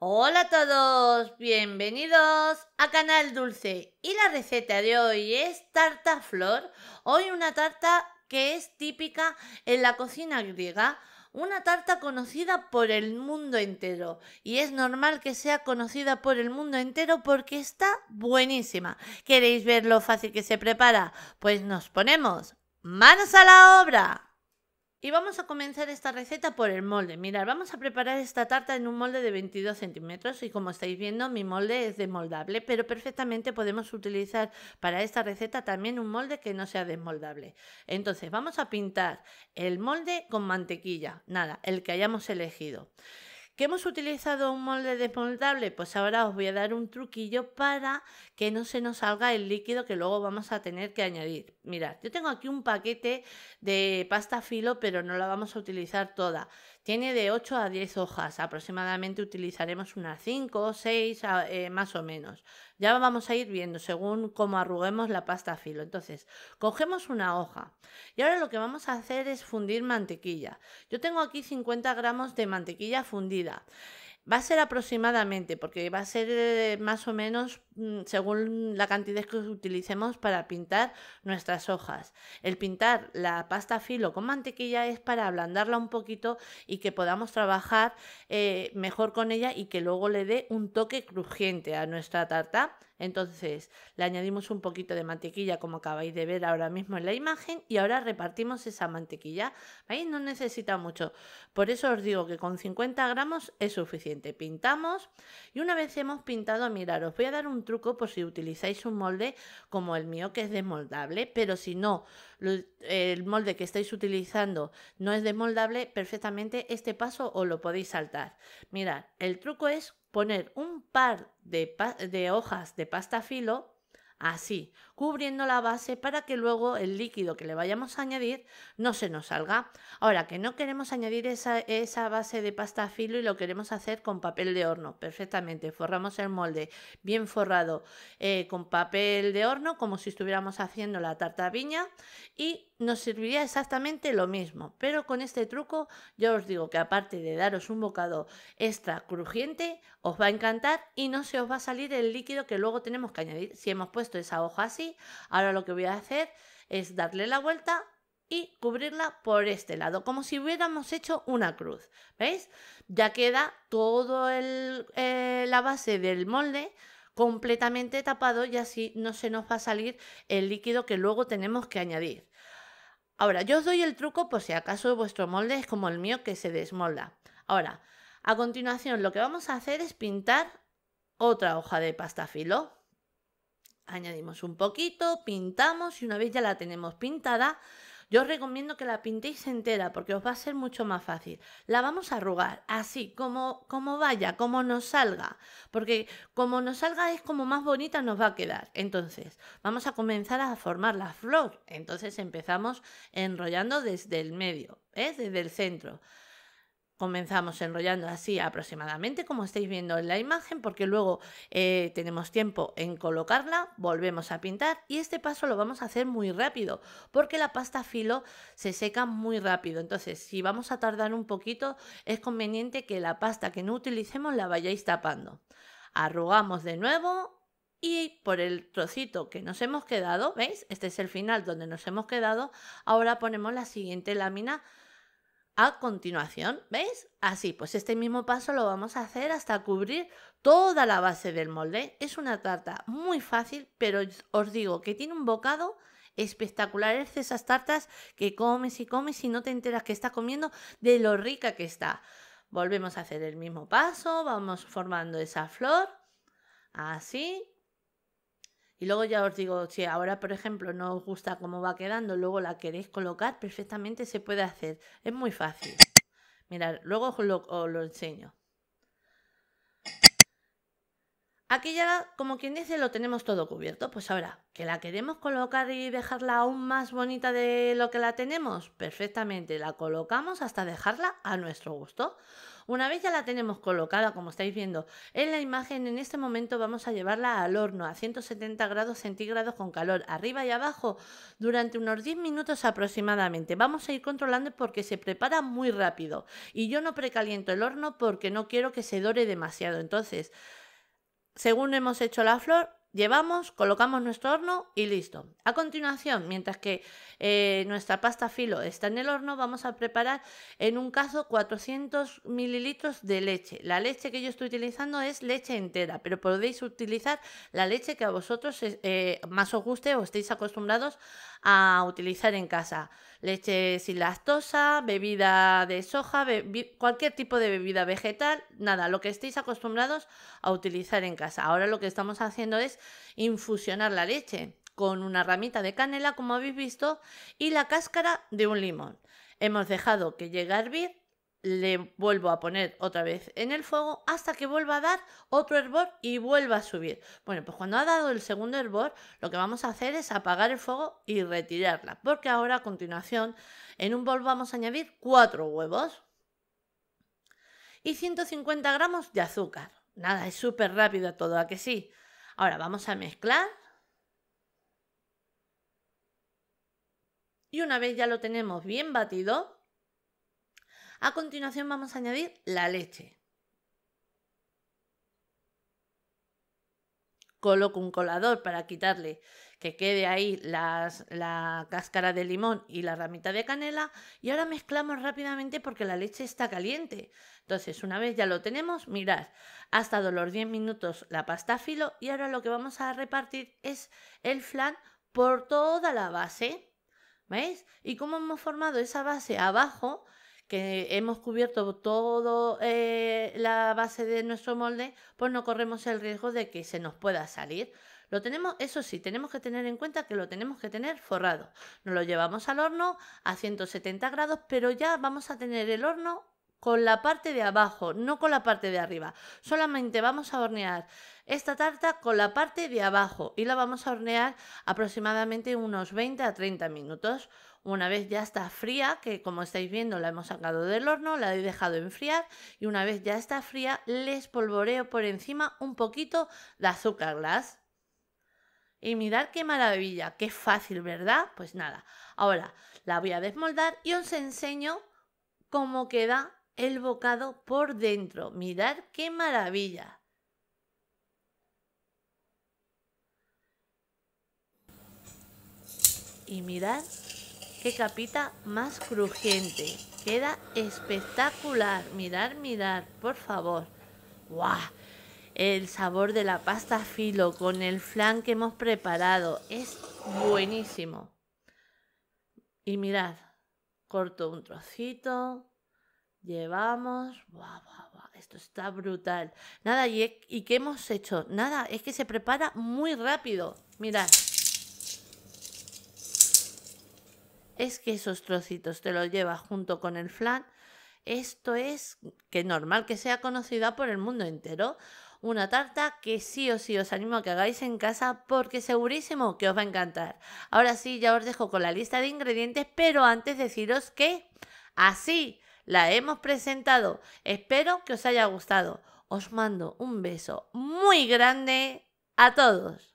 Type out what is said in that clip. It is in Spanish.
Hola a todos, bienvenidos a Canal Dulce y la receta de hoy es tarta flor, hoy una tarta que es típica en la cocina griega, una tarta conocida por el mundo entero y es normal que sea conocida por el mundo entero porque está buenísima. ¿Queréis ver lo fácil que se prepara? Pues nos ponemos manos a la obra. Y vamos a comenzar esta receta por el molde. Mirad, vamos a preparar esta tarta en un molde de 22 centímetros y como estáis viendo mi molde es desmoldable, pero perfectamente podemos utilizar para esta receta también un molde que no sea desmoldable. Entonces vamos a pintar el molde con mantequilla, nada, el que hayamos elegido. ¿Que hemos utilizado un molde desmontable, Pues ahora os voy a dar un truquillo para que no se nos salga el líquido que luego vamos a tener que añadir. Mirad, yo tengo aquí un paquete de pasta filo, pero no la vamos a utilizar toda. Tiene de 8 a 10 hojas, aproximadamente utilizaremos unas 5 o 6 más o menos. Ya vamos a ir viendo según cómo arruguemos la pasta filo. Entonces, cogemos una hoja y ahora lo que vamos a hacer es fundir mantequilla. Yo tengo aquí 50 gramos de mantequilla fundida. Va a ser aproximadamente, porque va a ser eh, más o menos mm, según la cantidad que utilicemos para pintar nuestras hojas. El pintar la pasta filo con mantequilla es para ablandarla un poquito y que podamos trabajar eh, mejor con ella y que luego le dé un toque crujiente a nuestra tarta. Entonces le añadimos un poquito de mantequilla como acabáis de ver ahora mismo en la imagen y ahora repartimos esa mantequilla. Ahí No necesita mucho. Por eso os digo que con 50 gramos es suficiente pintamos y una vez hemos pintado, mirar, os voy a dar un truco por si utilizáis un molde como el mío que es desmoldable, pero si no, el molde que estáis utilizando no es desmoldable, perfectamente este paso os lo podéis saltar. Mirad, el truco es poner un par de hojas de pasta filo así, cubriendo la base para que luego el líquido que le vayamos a añadir no se nos salga. Ahora que no queremos añadir esa, esa base de pasta filo y lo queremos hacer con papel de horno, perfectamente, forramos el molde bien forrado eh, con papel de horno como si estuviéramos haciendo la tarta viña y nos serviría exactamente lo mismo, pero con este truco yo os digo que aparte de daros un bocado extra crujiente, os va a encantar y no se os va a salir el líquido que luego tenemos que añadir. Si hemos puesto esa hoja así, ahora lo que voy a hacer es darle la vuelta y cubrirla por este lado, como si hubiéramos hecho una cruz. ¿Veis? Ya queda toda eh, la base del molde completamente tapado y así no se nos va a salir el líquido que luego tenemos que añadir. Ahora, yo os doy el truco por si acaso vuestro molde es como el mío que se desmolda. Ahora, a continuación lo que vamos a hacer es pintar otra hoja de pasta filo. Añadimos un poquito, pintamos y una vez ya la tenemos pintada, yo os recomiendo que la pintéis entera porque os va a ser mucho más fácil. La vamos a arrugar así, como, como vaya, como nos salga. Porque como nos salga es como más bonita nos va a quedar. Entonces, vamos a comenzar a formar la flor. Entonces empezamos enrollando desde el medio, ¿eh? desde el centro comenzamos enrollando así aproximadamente como estáis viendo en la imagen porque luego eh, tenemos tiempo en colocarla, volvemos a pintar y este paso lo vamos a hacer muy rápido porque la pasta filo se seca muy rápido entonces si vamos a tardar un poquito es conveniente que la pasta que no utilicemos la vayáis tapando arrugamos de nuevo y por el trocito que nos hemos quedado, ¿veis? Este es el final donde nos hemos quedado. Ahora ponemos la siguiente lámina a continuación, ¿veis? Así, pues este mismo paso lo vamos a hacer hasta cubrir toda la base del molde. Es una tarta muy fácil, pero os digo que tiene un bocado espectacular. Es esas tartas que comes y comes y no te enteras que estás comiendo de lo rica que está. Volvemos a hacer el mismo paso, vamos formando esa flor, así, y luego ya os digo, si ahora por ejemplo no os gusta cómo va quedando, luego la queréis colocar, perfectamente se puede hacer. Es muy fácil. Mirad, luego lo, os lo enseño. Aquí ya, como quien dice, lo tenemos todo cubierto. Pues ahora, que la queremos colocar y dejarla aún más bonita de lo que la tenemos, perfectamente, la colocamos hasta dejarla a nuestro gusto. Una vez ya la tenemos colocada, como estáis viendo en la imagen, en este momento vamos a llevarla al horno a 170 grados centígrados con calor arriba y abajo durante unos 10 minutos aproximadamente. Vamos a ir controlando porque se prepara muy rápido y yo no precaliento el horno porque no quiero que se dore demasiado. Entonces, según hemos hecho la flor, Llevamos, colocamos nuestro horno y listo. A continuación, mientras que eh, nuestra pasta filo está en el horno, vamos a preparar en un caso 400 mililitros de leche. La leche que yo estoy utilizando es leche entera, pero podéis utilizar la leche que a vosotros eh, eh, más os guste o estéis acostumbrados a utilizar en casa. Leche sin lactosa, bebida de soja, cualquier tipo de bebida vegetal, nada, lo que estéis acostumbrados a utilizar en casa. Ahora lo que estamos haciendo es infusionar la leche con una ramita de canela, como habéis visto, y la cáscara de un limón. Hemos dejado que llegue a hervir le vuelvo a poner otra vez en el fuego hasta que vuelva a dar otro hervor y vuelva a subir. Bueno, pues cuando ha dado el segundo hervor, lo que vamos a hacer es apagar el fuego y retirarla, porque ahora a continuación en un bol vamos a añadir 4 huevos y 150 gramos de azúcar. Nada, es súper rápido todo, ¿a que sí? Ahora vamos a mezclar. Y una vez ya lo tenemos bien batido, a continuación vamos a añadir la leche. Coloco un colador para quitarle que quede ahí la cáscara de limón y la ramita de canela y ahora mezclamos rápidamente porque la leche está caliente. Entonces una vez ya lo tenemos, mirad, ha estado los 10 minutos la pasta filo y ahora lo que vamos a repartir es el flan por toda la base. ¿Veis? Y como hemos formado esa base abajo, que hemos cubierto toda eh, la base de nuestro molde, pues no corremos el riesgo de que se nos pueda salir. Lo tenemos, eso sí, tenemos que tener en cuenta que lo tenemos que tener forrado. Nos lo llevamos al horno a 170 grados, pero ya vamos a tener el horno con la parte de abajo, no con la parte de arriba. Solamente vamos a hornear esta tarta con la parte de abajo y la vamos a hornear aproximadamente unos 20 a 30 minutos. Una vez ya está fría, que como estáis viendo la hemos sacado del horno, la he dejado enfriar y una vez ya está fría les polvoreo por encima un poquito de azúcar glass. Y mirad qué maravilla, qué fácil, ¿verdad? Pues nada, ahora la voy a desmoldar y os enseño cómo queda el bocado por dentro. Mirad qué maravilla. y mirad capita más crujiente. Queda espectacular. Mirar, mirar, por favor. ¡Guau! El sabor de la pasta filo con el flan que hemos preparado es buenísimo. Y mirad, corto un trocito, llevamos, esto está brutal. Nada, ¿y, ¿y qué hemos hecho? Nada, es que se prepara muy rápido. Mirad. es que esos trocitos te los llevas junto con el flan. Esto es que normal que sea conocida por el mundo entero. Una tarta que sí o sí os animo a que hagáis en casa porque segurísimo que os va a encantar. Ahora sí, ya os dejo con la lista de ingredientes, pero antes deciros que así la hemos presentado. Espero que os haya gustado. Os mando un beso muy grande a todos.